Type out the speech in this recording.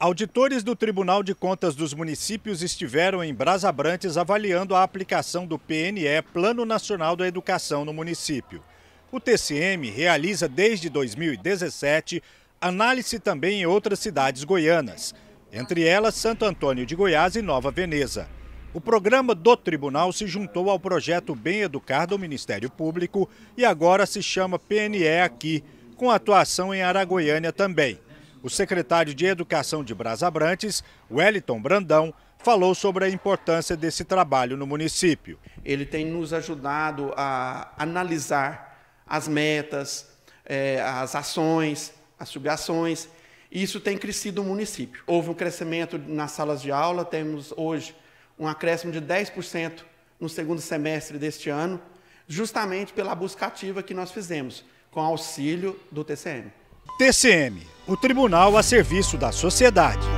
Auditores do Tribunal de Contas dos Municípios estiveram em Brasa Brantes avaliando a aplicação do PNE, Plano Nacional da Educação, no município. O TCM realiza desde 2017 análise também em outras cidades goianas, entre elas Santo Antônio de Goiás e Nova Veneza. O programa do tribunal se juntou ao projeto Bem Educar do Ministério Público e agora se chama PNE Aqui, com atuação em Aragoiânia também o secretário de Educação de Brasabrantes, Wellington Brandão, falou sobre a importância desse trabalho no município. Ele tem nos ajudado a analisar as metas, eh, as ações, as E Isso tem crescido o município. Houve um crescimento nas salas de aula, temos hoje um acréscimo de 10% no segundo semestre deste ano, justamente pela busca ativa que nós fizemos, com auxílio do TCM. TCM, o tribunal a serviço da sociedade.